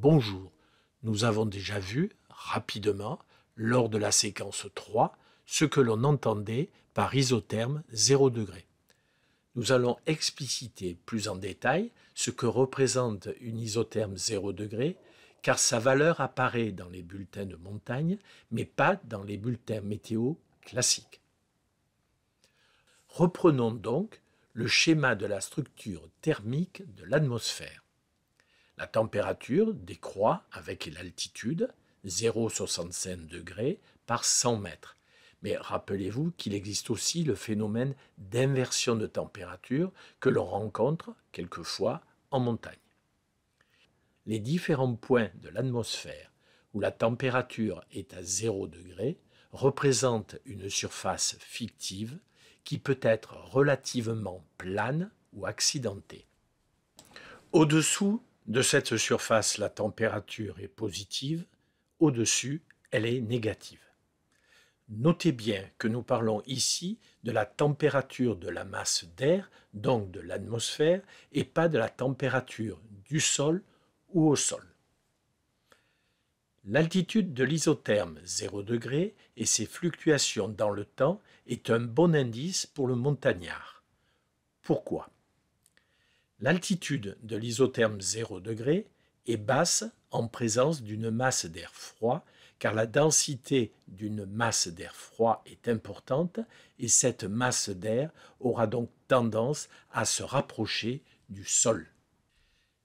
bonjour. Nous avons déjà vu, rapidement, lors de la séquence 3, ce que l'on entendait par isotherme 0 degré. Nous allons expliciter plus en détail ce que représente une isotherme 0 degré, car sa valeur apparaît dans les bulletins de montagne, mais pas dans les bulletins météo classiques. Reprenons donc le schéma de la structure thermique de l'atmosphère. La température décroît avec l'altitude, 0,65 degrés par 100 mètres. Mais rappelez-vous qu'il existe aussi le phénomène d'inversion de température que l'on rencontre quelquefois en montagne. Les différents points de l'atmosphère où la température est à 0 degrés représentent une surface fictive qui peut être relativement plane ou accidentée. Au-dessous de cette surface, la température est positive, au-dessus, elle est négative. Notez bien que nous parlons ici de la température de la masse d'air, donc de l'atmosphère, et pas de la température du sol ou au sol. L'altitude de l'isotherme 0 degré et ses fluctuations dans le temps est un bon indice pour le montagnard. Pourquoi L'altitude de l'isotherme 0 degré est basse en présence d'une masse d'air froid, car la densité d'une masse d'air froid est importante et cette masse d'air aura donc tendance à se rapprocher du sol.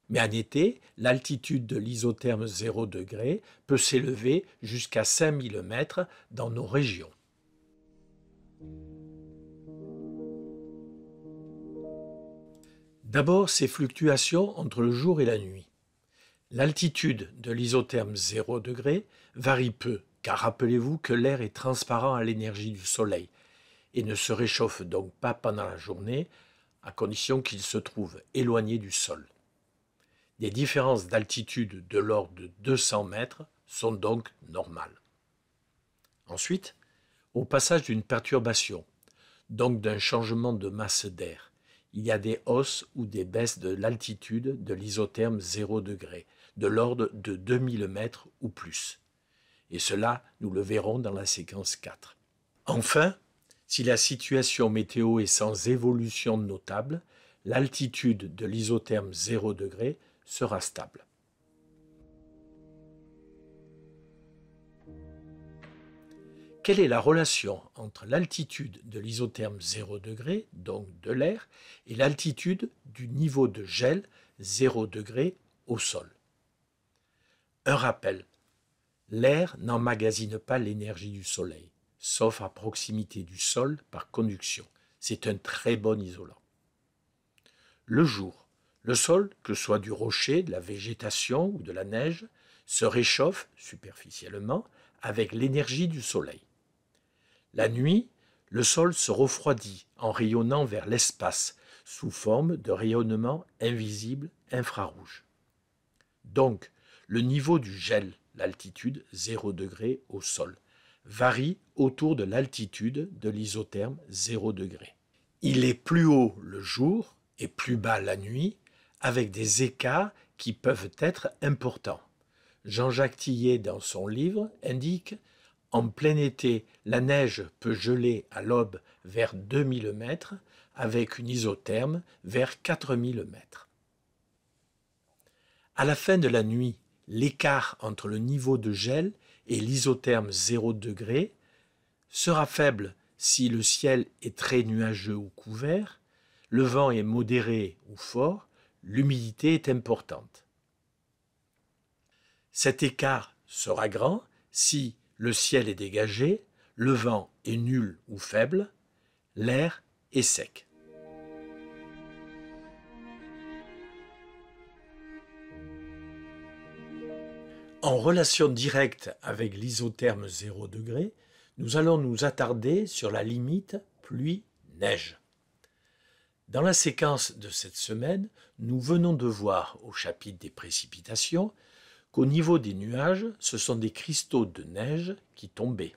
Mais en été, l'altitude de l'isotherme 0 degré peut s'élever jusqu'à 5000 mètres dans nos régions. D'abord, ces fluctuations entre le jour et la nuit. L'altitude de l'isotherme 0 degré varie peu, car rappelez-vous que l'air est transparent à l'énergie du soleil et ne se réchauffe donc pas pendant la journée, à condition qu'il se trouve éloigné du sol. Des différences d'altitude de l'ordre de 200 mètres sont donc normales. Ensuite, au passage d'une perturbation, donc d'un changement de masse d'air, il y a des hausses ou des baisses de l'altitude de l'isotherme 0 degré, de l'ordre de 2000 mètres ou plus. Et cela, nous le verrons dans la séquence 4. Enfin, si la situation météo est sans évolution notable, l'altitude de l'isotherme 0 degré sera stable. quelle est la relation entre l'altitude de l'isotherme 0 degré, donc de l'air, et l'altitude du niveau de gel 0 degré au sol Un rappel, l'air n'emmagasine pas l'énergie du soleil, sauf à proximité du sol par conduction. C'est un très bon isolant. Le jour, le sol, que ce soit du rocher, de la végétation ou de la neige, se réchauffe superficiellement avec l'énergie du soleil. La nuit, le sol se refroidit en rayonnant vers l'espace sous forme de rayonnement invisible infrarouge. Donc, le niveau du gel, l'altitude 0 degré au sol, varie autour de l'altitude de l'isotherme 0 degré. Il est plus haut le jour et plus bas la nuit, avec des écarts qui peuvent être importants. Jean-Jacques Tillet, dans son livre, indique en plein été, la neige peut geler à l'aube vers 2000 mètres, avec une isotherme vers 4000 mètres. À la fin de la nuit, l'écart entre le niveau de gel et l'isotherme 0 degré sera faible si le ciel est très nuageux ou couvert, le vent est modéré ou fort, l'humidité est importante. Cet écart sera grand si le ciel est dégagé, le vent est nul ou faible, l'air est sec. En relation directe avec l'isotherme 0 degré, nous allons nous attarder sur la limite pluie-neige. Dans la séquence de cette semaine, nous venons de voir au chapitre des précipitations au niveau des nuages, ce sont des cristaux de neige qui tombaient.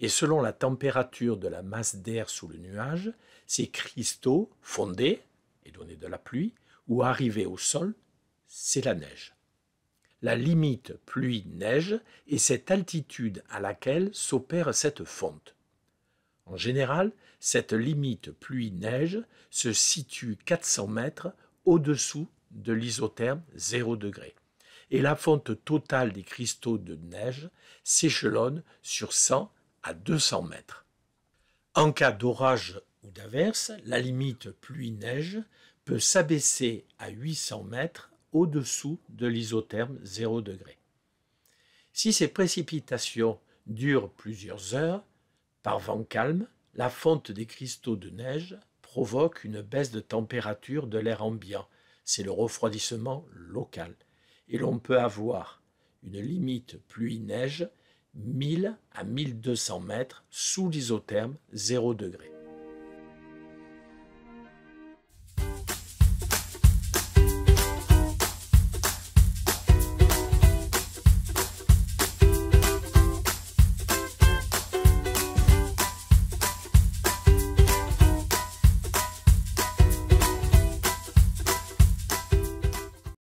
Et selon la température de la masse d'air sous le nuage, ces cristaux fondés, et donnaient de la pluie, ou arrivaient au sol, c'est la neige. La limite pluie-neige est cette altitude à laquelle s'opère cette fonte. En général, cette limite pluie-neige se situe 400 mètres au-dessous de l'isotherme 0 degré et la fonte totale des cristaux de neige s'échelonne sur 100 à 200 mètres. En cas d'orage ou d'averse, la limite pluie-neige peut s'abaisser à 800 mètres au-dessous de l'isotherme 0 degré. Si ces précipitations durent plusieurs heures, par vent calme, la fonte des cristaux de neige provoque une baisse de température de l'air ambiant. C'est le refroidissement local et l'on peut avoir une limite pluie-neige 1000 à 1200 mètres sous l'isotherme 0 degré.